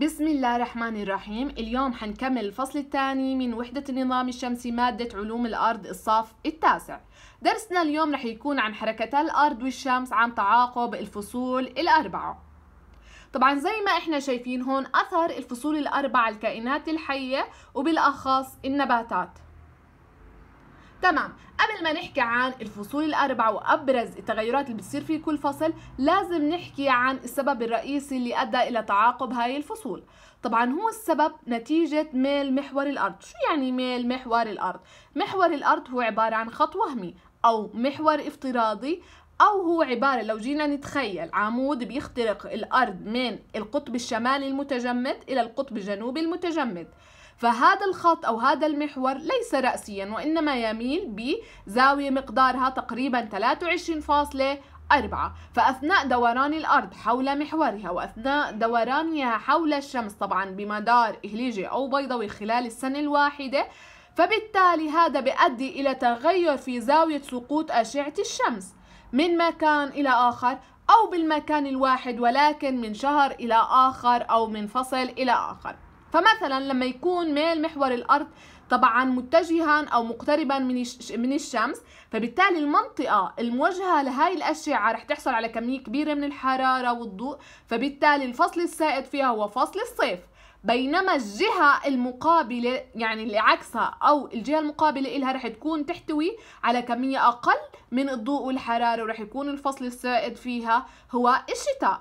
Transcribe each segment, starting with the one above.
بسم الله الرحمن الرحيم اليوم حنكمل الفصل الثاني من وحدة النظام الشمسي مادة علوم الأرض الصف التاسع درسنا اليوم رح يكون عن حركتا الأرض والشمس عن تعاقب الفصول الأربعة طبعا زي ما احنا شايفين هون أثر الفصول الأربعة الكائنات الحية وبالأخص النباتات تمام قبل ما نحكي عن الفصول الأربعة وأبرز التغيرات اللي بتصير في كل فصل لازم نحكي عن السبب الرئيسي اللي أدى إلى تعاقب هاي الفصول طبعا هو السبب نتيجة ميل محور الأرض شو يعني ميل محور الأرض؟ محور الأرض هو عبارة عن خط وهمي أو محور افتراضي أو هو عبارة لو جينا نتخيل عمود بيخترق الأرض من القطب الشمالي المتجمد إلى القطب الجنوبي المتجمد فهذا الخط أو هذا المحور ليس رأسيا وإنما يميل بزاوية مقدارها تقريبا فاصلة أربعة. فأثناء دوران الأرض حول محورها وأثناء دورانها حول الشمس طبعا بمدار إهليجي أو بيضوي خلال السنة الواحدة فبالتالي هذا بيؤدي إلى تغير في زاوية سقوط أشعة الشمس من مكان إلى آخر أو بالمكان الواحد ولكن من شهر إلى آخر أو من فصل إلى آخر فمثلا لما يكون ميل محور الارض طبعا متجها او مقتربا من من الشمس فبالتالي المنطقه الموجهه لهي الاشعه رح تحصل على كميه كبيره من الحراره والضوء فبالتالي الفصل السائد فيها هو فصل الصيف بينما الجهة المقابلة يعني اللي عكسها أو الجهة المقابلة إلها رح تكون تحتوي على كمية أقل من الضوء والحرارة ورح يكون الفصل السائد فيها هو الشتاء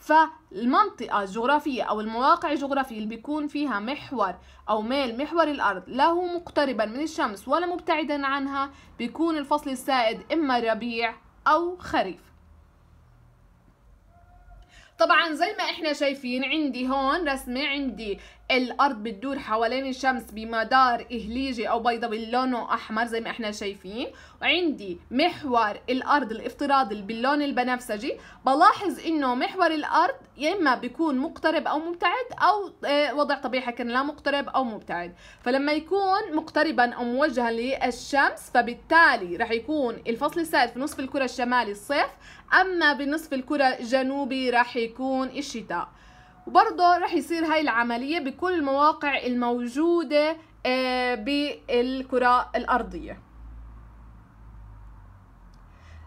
فالمنطقة الجغرافية أو المواقع الجغرافية اللي بيكون فيها محور أو ميل محور الأرض لا هو مقتربا من الشمس ولا مبتعدا عنها بيكون الفصل السائد إما ربيع أو خريف طبعا زي ما احنا شايفين عندي هون رسمه عندي الارض بتدور حوالين الشمس بمدار اهليجي او بيضاوي لونه احمر زي ما احنا شايفين وعندي محور الارض الافتراضي باللون البنفسجي بلاحظ انه محور الارض يا اما بيكون مقترب او مبتعد او آه، وضع طبيعي كان لا مقترب او مبتعد فلما يكون مقتربا او موجها للشمس فبالتالي رح يكون الفصل السائد في نصف الكره الشمالي الصيف اما بنصف الكره الجنوبي رح يكون بيكون الشتاء وبرضه رح يصير هاي العملية بكل المواقع الموجودة آه، بالكرة الأرضية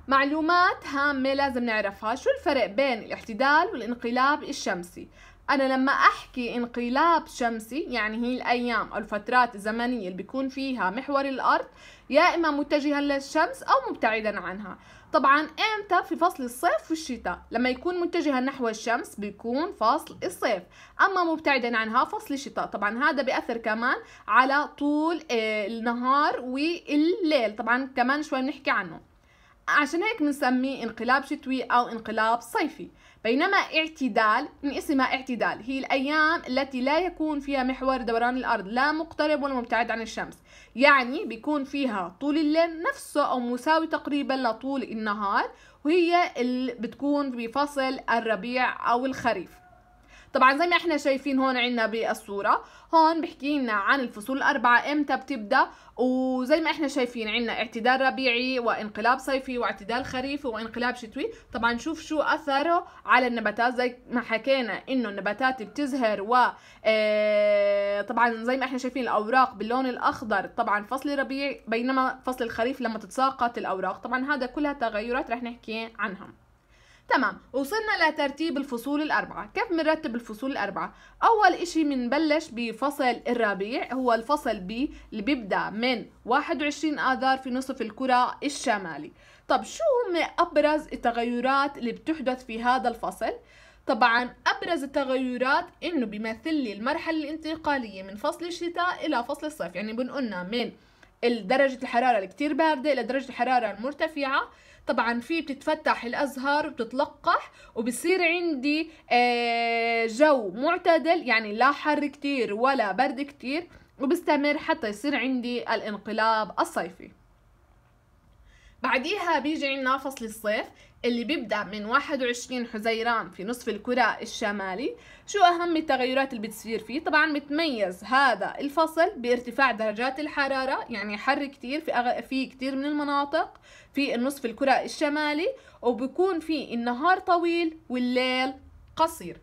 معلومات هامة لازم نعرفها شو الفرق بين الاحتدال والانقلاب الشمسي أنا لما أحكي انقلاب شمسي يعني هي الأيام أو الفترات الزمنية اللي بيكون فيها محور الأرض يا إما متجها للشمس أو مبتعدا عنها طبعا امتى في فصل الصيف والشتاء لما يكون متجها نحو الشمس بيكون فصل الصيف اما مبتعدا عنها فصل الشتاء طبعا هذا بياثر كمان على طول آه، النهار والليل طبعا كمان شوي بنحكي عنه عشان هيك بنسميه انقلاب شتوي او انقلاب صيفي بينما اعتدال من اسمها اعتدال هي الأيام التي لا يكون فيها محور دوران الأرض لا مقترب ولا مبتعد عن الشمس يعني بيكون فيها طول الليل نفسه أو مساوي تقريبا لطول النهار وهي اللي بتكون بفصل الربيع أو الخريف طبعا زي ما احنا شايفين هون عنا بالصوره هون بحكي لنا عن الفصول الاربعه امتى بتبدا وزي ما احنا شايفين عنا اعتدال ربيعي وانقلاب صيفي واعتدال خريفي وانقلاب شتوي طبعا شوف شو اثره على النباتات زي ما حكينا انه النباتات بتزهر و آه، طبعا زي ما احنا شايفين الاوراق باللون الاخضر طبعا فصل ربيع بينما فصل الخريف لما تتساقط الاوراق طبعا هذا كلها تغيرات رح نحكي عنهم تمام وصلنا لترتيب الفصول الأربعة كيف بنرتب الفصول الأربعة أول إشي بنبلش بفصل الربيع هو الفصل بي اللي بيبدأ من 21 آذار في نصف الكرة الشمالي طب شو هم أبرز التغيرات اللي بتحدث في هذا الفصل؟ طبعا ابرز التغيرات انه بيمثل لي المرحله الانتقاليه من فصل الشتاء الى فصل الصيف يعني بنقلنا من درجة الحرارة الكتير باردة لدرجة الحرارة المرتفعة طبعا في بتتفتح الازهار وبتتلقح وبصير عندي آه، جو معتدل يعني لا حر كتير ولا برد كتير وبستمر حتى يصير عندي الانقلاب الصيفي بعديها بيجي عندنا فصل الصيف اللي بيبدأ من 21 حزيران في نصف الكرة الشمالي شو أهم التغيرات اللي بتصير فيه طبعا بتميز هذا الفصل بارتفاع درجات الحرارة يعني حر كتير في, أغ... في كتير من المناطق في النصف الكرة الشمالي وبكون في النهار طويل والليل قصير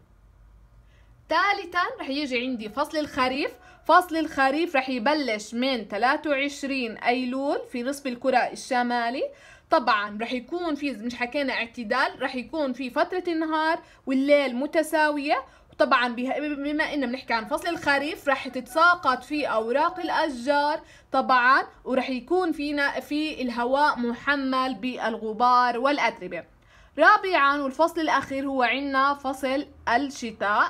ثالثا رح يجي عندي فصل الخريف فصل الخريف رح يبلش من 23 أيلول في نصف الكرة الشمالي طبعا رح يكون في مش حكينا اعتدال رح يكون في فترة النهار والليل متساوية طبعا بما اننا بنحكي عن فصل الخريف رح تتساقط في اوراق الاشجار طبعا ورح يكون فينا في الهواء محمل بالغبار والاتربه رابعا والفصل الاخير هو عندنا فصل الشتاء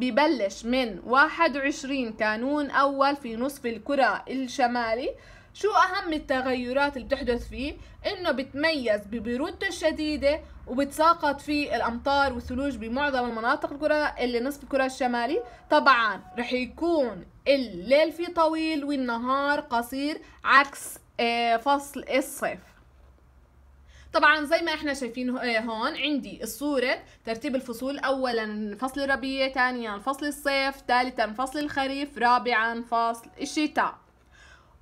ببلش من 21 كانون أول في نصف الكرة الشمالي شو أهم التغيرات اللي بتحدث فيه؟ إنه بتميز ببرودته الشديدة وبتساقط فيه الأمطار والثلوج بمعظم المناطق الكرة اللي نصف الكرة الشمالي طبعا رح يكون الليل فيه طويل والنهار قصير عكس آه، فصل الصيف طبعا زي ما احنا شايفين آه، هون عندي الصورة ترتيب الفصول اولا فصل الربيع ثانيا فصل الصيف ثالثا فصل الخريف رابعا فصل الشتاء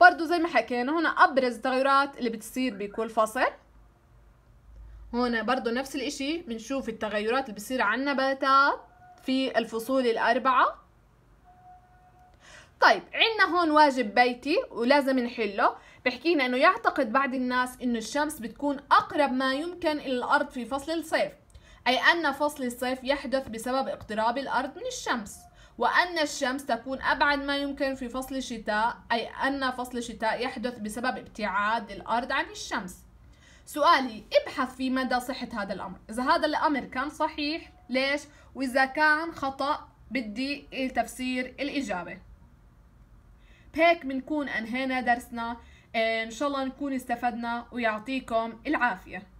برضو زي ما حكينا هنا ابرز التغيرات اللي بتصير بكل فصل هنا برضو نفس الاشي بنشوف التغيرات اللي بتصير على النباتات في الفصول الاربعة طيب عنا هون واجب بيتي ولازم نحله بحكينا انه يعتقد بعض الناس انه الشمس بتكون اقرب ما يمكن الى الارض في فصل الصيف اي ان فصل الصيف يحدث بسبب اقتراب الارض من الشمس وأن الشمس تكون أبعد ما يمكن في فصل الشتاء أي أن فصل الشتاء يحدث بسبب ابتعاد الأرض عن الشمس سؤالي ابحث في مدى صحة هذا الأمر إذا هذا الأمر كان صحيح ليش وإذا كان خطأ بدي تفسير الإجابة هيك بنكون انهينا درسنا ان شاء الله نكون استفدنا ويعطيكم العافيه